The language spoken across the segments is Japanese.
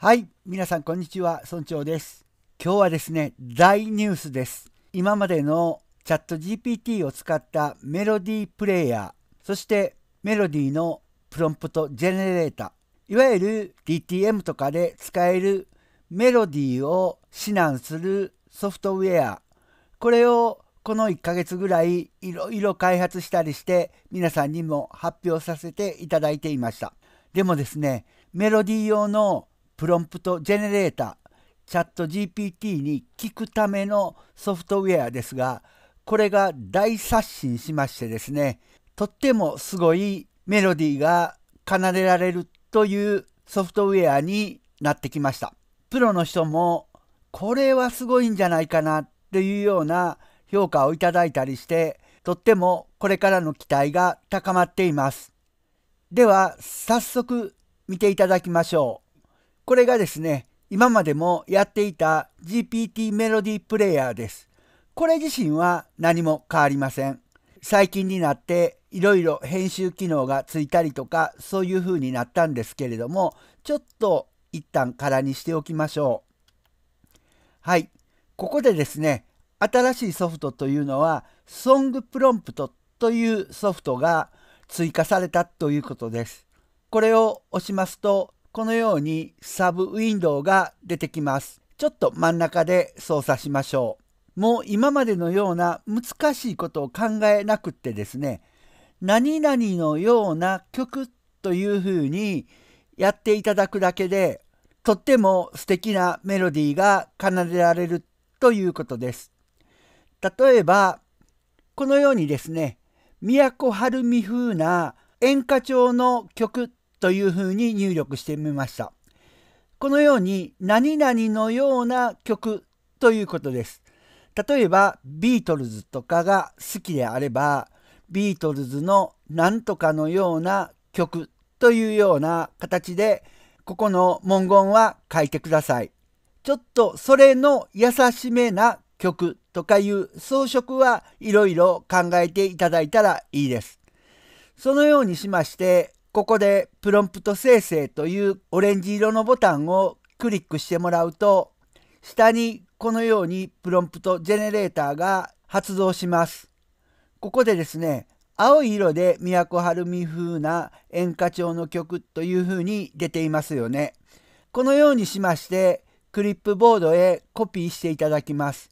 はい、皆さんこんにちは、村長です。今日はですね、大ニュースです。今までのチャット GPT を使ったメロディープレイヤー、そしてメロディーのプロンプトジェネレーター、いわゆる DTM とかで使えるメロディーを指南するソフトウェア、これをこの1ヶ月ぐらいいろいろ開発したりして皆さんにも発表させていただいていました。でもですね、メロディー用のプロンプトジェネレータチャット GPT に聞くためのソフトウェアですがこれが大刷新しましてですねとってもすごいメロディーが奏でられるというソフトウェアになってきましたプロの人もこれはすごいんじゃないかなっていうような評価をいただいたりしてとってもこれからの期待が高まっていますでは早速見ていただきましょうこれがですね、今までもやっていた GPT メロディープレイヤーです。これ自身は何も変わりません。最近になっていろいろ編集機能がついたりとかそういう風になったんですけれどもちょっと一旦空にしておきましょう。はい。ここでですね、新しいソフトというのはソングプロンプトというソフトが追加されたということです。これを押しますとこのようにサブウィンドウが出てきます。ちょっと真ん中で操作しましょう。もう今までのような難しいことを考えなくってですね、何々のような曲というふうにやっていただくだけで、とっても素敵なメロディーが奏でられるということです。例えば、このようにですね、都はるみ風な演歌調の曲というふうに入力してみました。このように何々のような曲ということです。例えばビートルズとかが好きであればビートルズのなんとかのような曲というような形でここの文言は書いてください。ちょっとそれの優しめな曲とかいう装飾はいろいろ考えていただいたらいいです。そのようにしましてここでプロンプト生成というオレンジ色のボタンをクリックしてもらうと下にこのようにプロンプトジェネレーターが発動します。ここでですね青い色で都はるみ風な演歌調の曲というふうに出ていますよね。このようにしましてクリップボードへコピーしていただきます。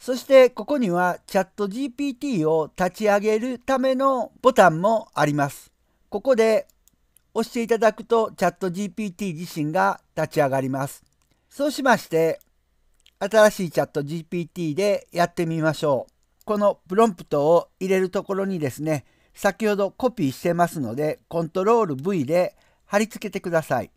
そしてここにはチャット GPT を立ち上げるためのボタンもあります。ここで押していただくとチャット GPT 自身が立ち上がります。そうしまして、新しいチャット GPT でやってみましょう。このプロンプトを入れるところにですね、先ほどコピーしてますので、コントロール V で貼り付けてください。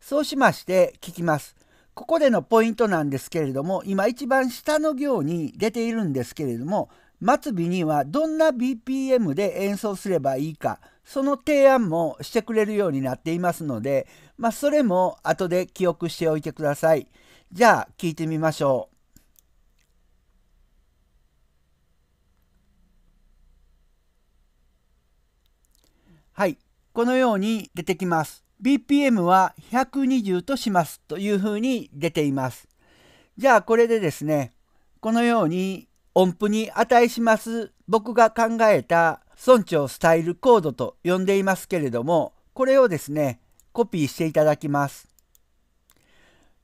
そうしまして聞きます。ここでのポイントなんですけれども、今一番下の行に出ているんですけれども、末尾にはどんな BPM で演奏すればいいかその提案もしてくれるようになっていますので、まあ、それも後で記憶しておいてください。じゃあ聞いてみましょう。はい、このように出てきます。BPM は120としますというふうに出ています。じゃあこれでですね、このように音符に値します僕が考えた村長スタイルコードと呼んでいますけれども、これをですね、コピーしていただきます。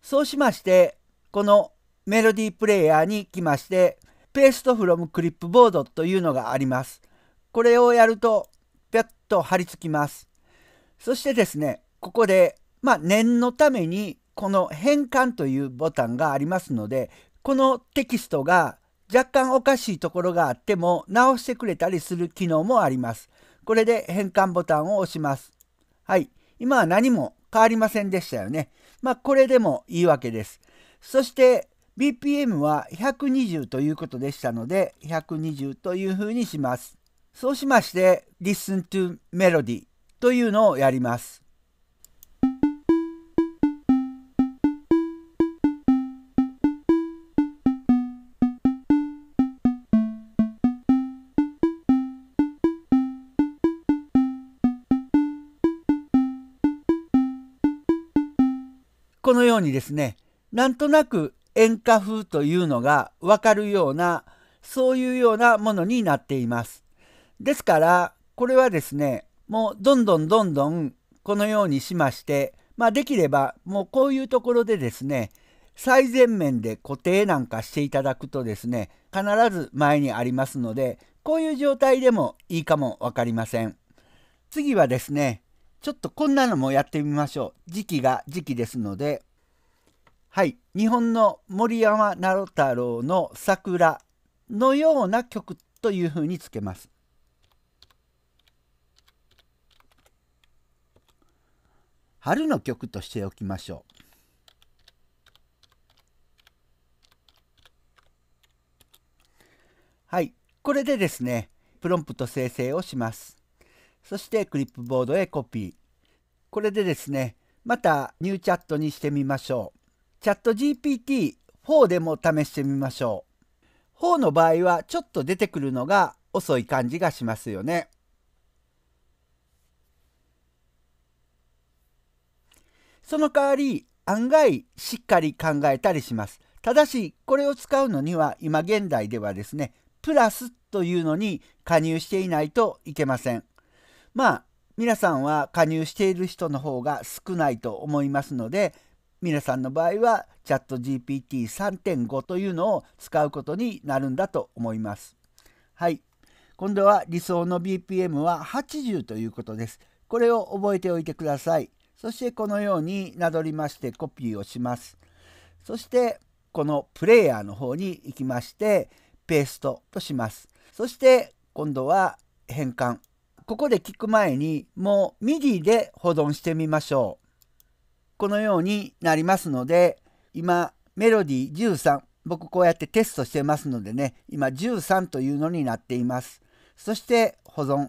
そうしまして、このメロディープレイヤーに来まして、ペーストフロムクリップボードというのがあります。これをやると、ぴゃっと貼り付きます。そしてですね、ここで、まあ、念のために、この変換というボタンがありますので、このテキストが若干おかしいところがあっても直してくれたりする機能もあります。これで変換ボタンを押します。はい。今は何も変わりませんでしたよね。まあ、これでもいいわけです。そして BPM は120ということでしたので120というふうにします。そうしまして Listen to Melody というのをやります。ようにですねなんとなく演歌風というのがわかるようなそういうようなものになっています。ですからこれはですねもうどんどんどんどんこのようにしましてまあできればもうこういうところでですね最前面で固定なんかしていただくとですね必ず前にありますのでこういう状態でもいいかも分かりません次はですねちょっとこんなのもやってみましょう時期が時期ですのではい、日本の森山直太朗の「桜」のような曲というふうにつけます。春の曲としておきましょう。はい、これでですね、プロンプト生成をします。そしてクリップボードへコピー。これでですね、またニューチャットにしてみましょう。チャット GPT4 でも試してみましょう。4の場合はちょっと出てくるのが遅い感じがしますよね。その代わり案外しっかり考えたりします。ただしこれを使うのには今現代ではですねプラスというのに加入していないといけません。まあ皆さんは加入している人の方が少ないと思いますので皆さんの場合はチャット GPT3.5 というのを使うことになるんだと思います。はい。今度は理想の BPM は80ということです。これを覚えておいてください。そしてこのようになぞりましてコピーをします。そしてこのプレイヤーの方に行きましてペーストとします。そして今度は変換。ここで聞く前にもう MIDI で保存してみましょう。このようになりますので今メロディー13僕こうやってテストしてますのでね今13というのになっていますそして保存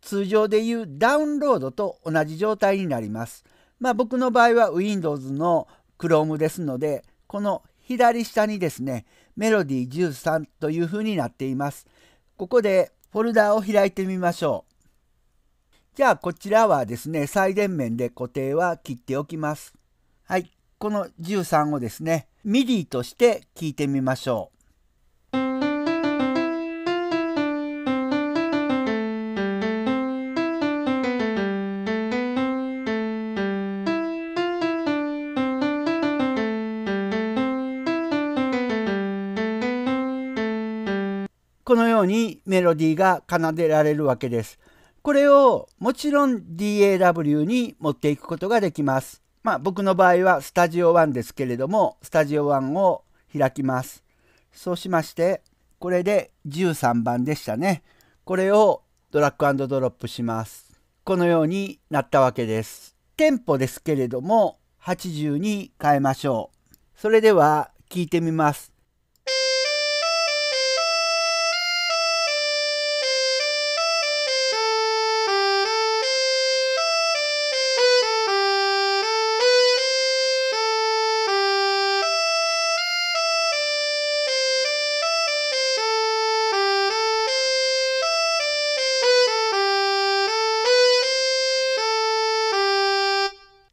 通常でいうダウンロードと同じ状態になりますまあ僕の場合は Windows の Chrome ですのでこの左下にですねメロディー13というふうになっていますここでフォルダを開いてみましょうじゃあこちらはですね最前面で固定は切っておきます。はい、この13をですねミディとして聞いてみましょう。このようにメロディーが奏でられるわけです。これをもちろん DAW に持っていくことができます。まあ僕の場合はスタジオ1ですけれども、スタジオ1を開きます。そうしまして、これで13番でしたね。これをドラッグドロップします。このようになったわけです。テンポですけれども、80に変えましょう。それでは聞いてみます。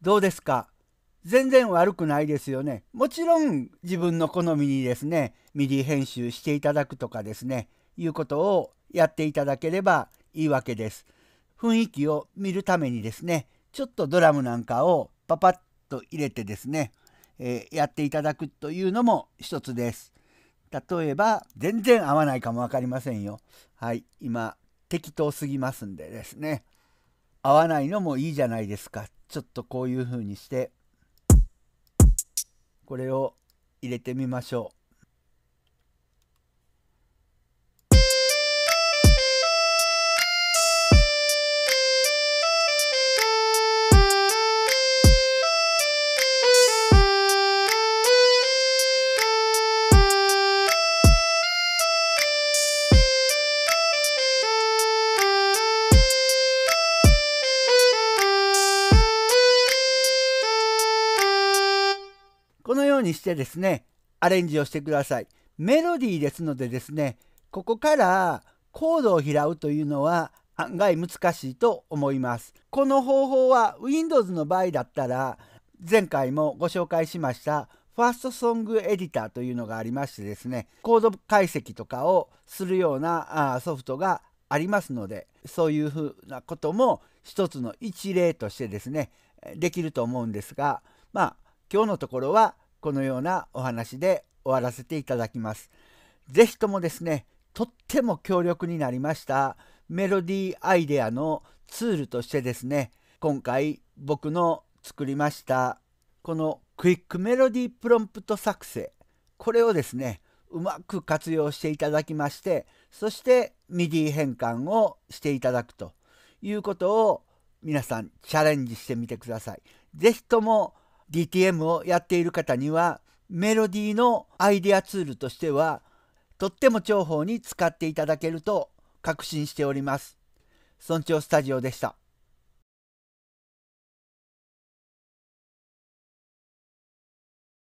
どうですか全然悪くないですよね。もちろん自分の好みにですね、midi 編集していただくとかですね、いうことをやっていただければいいわけです。雰囲気を見るためにですね、ちょっとドラムなんかをパパッと入れてですね、えー、やっていただくというのも一つです。例えば、全然合わないかも分かりませんよ。はい、今、適当すぎますんでですね。合わないのもいいじゃないですかちょっとこういうふうにしてこれを入れてみましょう。にしてですね、アレンジをしてください。メロディーですのでですね、ここからコードを拾うというのは案外難しいと思います。この方法は Windows の場合だったら、前回もご紹介しましたファーストソングエディターというのがありましてですね、コード解析とかをするようなソフトがありますので、そういうふうなことも一つの一例としてですね、できると思うんですが、まあ、今日のところはこのようなお話で終わらせていただきます。是非ともですね、とっても強力になりましたメロディーアイデアのツールとしてですね、今回僕の作りましたこのクイックメロディープロンプト作成これをですねうまく活用していただきましてそしてミディ変換をしていただくということを皆さんチャレンジしてみてください。是非とも DTM をやっている方にはメロディーのアイデアツールとしてはとっても重宝に使っていただけると確信しております。村長スタジオでした。